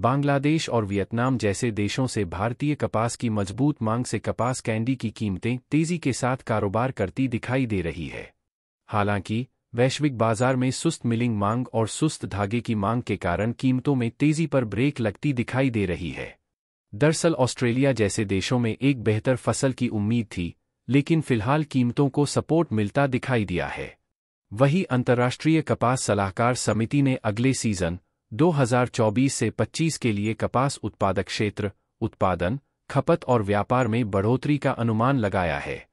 बांग्लादेश और वियतनाम जैसे देशों से भारतीय कपास की मजबूत मांग से कपास कैंडी की कीमतें तेजी के साथ कारोबार करती दिखाई दे रही है हालांकि वैश्विक बाजार में सुस्त मिलिंग मांग और सुस्त धागे की मांग के कारण कीमतों में तेजी पर ब्रेक लगती दिखाई दे रही है दरअसल ऑस्ट्रेलिया जैसे देशों में एक बेहतर फसल की उम्मीद थी लेकिन फिलहाल कीमतों को सपोर्ट मिलता दिखाई दिया है वही अंतर्राष्ट्रीय कपास सलाहकार समिति ने अगले सीजन 2024 से 25 के लिए कपास उत्पादक क्षेत्र उत्पादन खपत और व्यापार में बढ़ोतरी का अनुमान लगाया है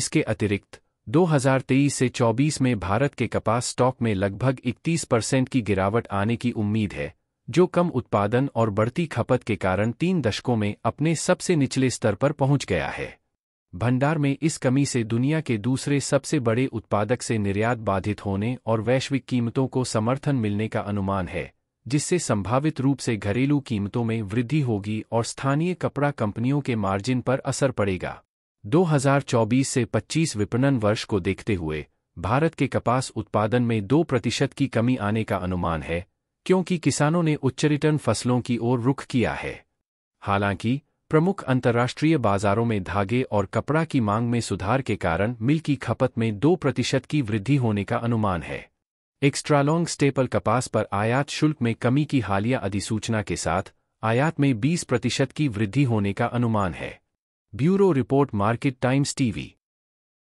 इसके अतिरिक्त 2023 से 24 में भारत के कपास स्टॉक में लगभग 31 परसेंट की गिरावट आने की उम्मीद है जो कम उत्पादन और बढ़ती खपत के कारण तीन दशकों में अपने सबसे निचले स्तर पर पहुंच गया है भंडार में इस कमी से दुनिया के दूसरे सबसे बड़े उत्पादक से निर्यात बाधित होने और वैश्विक कीमतों को समर्थन मिलने का अनुमान है जिससे संभावित रूप से घरेलू कीमतों में वृद्धि होगी और स्थानीय कपड़ा कंपनियों के मार्जिन पर असर पड़ेगा 2024 से 25 विपणन वर्ष को देखते हुए भारत के कपास उत्पादन में दो प्रतिशत की कमी आने का अनुमान है क्योंकि किसानों ने उच्च रिटर्न फसलों की ओर रुख किया है हालांकि प्रमुख अंतर्राष्ट्रीय बाजारों में धागे और कपड़ा की मांग में सुधार के कारण मिल की खपत में दो प्रतिशत की वृद्धि होने का अनुमान है एक्स्ट्रालोंग स्टेपल कपास पर आयात शुल्क में कमी की हालिया अधिसूचना के साथ आयात में 20 प्रतिशत की वृद्धि होने का अनुमान है bureau report Market Times TV